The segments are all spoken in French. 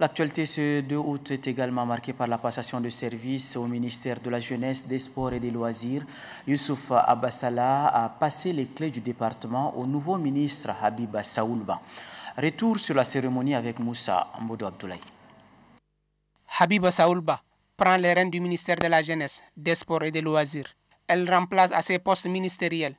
L'actualité ce 2 août est également marquée par la passation de service au ministère de la Jeunesse, des Sports et des Loisirs. Youssouf Abbasala a passé les clés du département au nouveau ministre Habiba Saoulba. Retour sur la cérémonie avec Moussa Mbodo Abdoulaye. Habiba Saoulba prend les rênes du ministère de la Jeunesse, des Sports et des Loisirs. Elle remplace à ses postes ministériels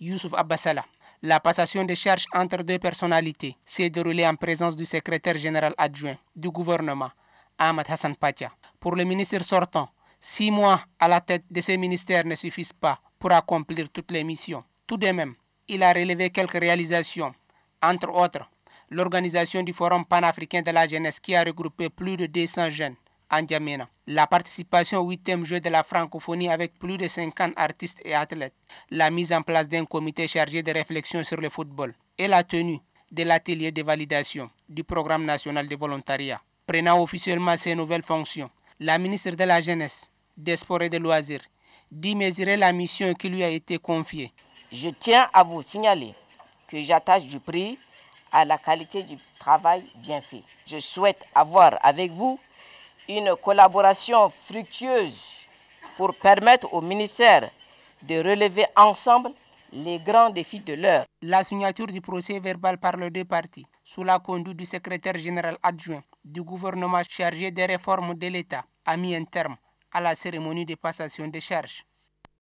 Youssouf Abbasala. La passation des charges entre deux personnalités s'est déroulée en présence du secrétaire général adjoint du gouvernement, Ahmad Hassan Patia. Pour le ministre sortant, six mois à la tête de ces ministères ne suffisent pas pour accomplir toutes les missions. Tout de même, il a relevé quelques réalisations, entre autres l'organisation du Forum panafricain de la jeunesse qui a regroupé plus de 200 jeunes la participation au 8 jeu de la francophonie avec plus de 50 artistes et athlètes. La mise en place d'un comité chargé de réflexion sur le football. Et la tenue de l'atelier de validation du programme national de volontariat. Prenant officiellement ses nouvelles fonctions, la ministre de la Jeunesse, des Sports et des Loisirs dit mesurer la mission qui lui a été confiée. Je tiens à vous signaler que j'attache du prix à la qualité du travail bien fait. Je souhaite avoir avec vous une collaboration fructueuse pour permettre au ministère de relever ensemble les grands défis de l'heure. La signature du procès verbal par les deux parties, sous la conduite du secrétaire général adjoint du gouvernement chargé des réformes de l'État, a mis un terme à la cérémonie de passation des charges.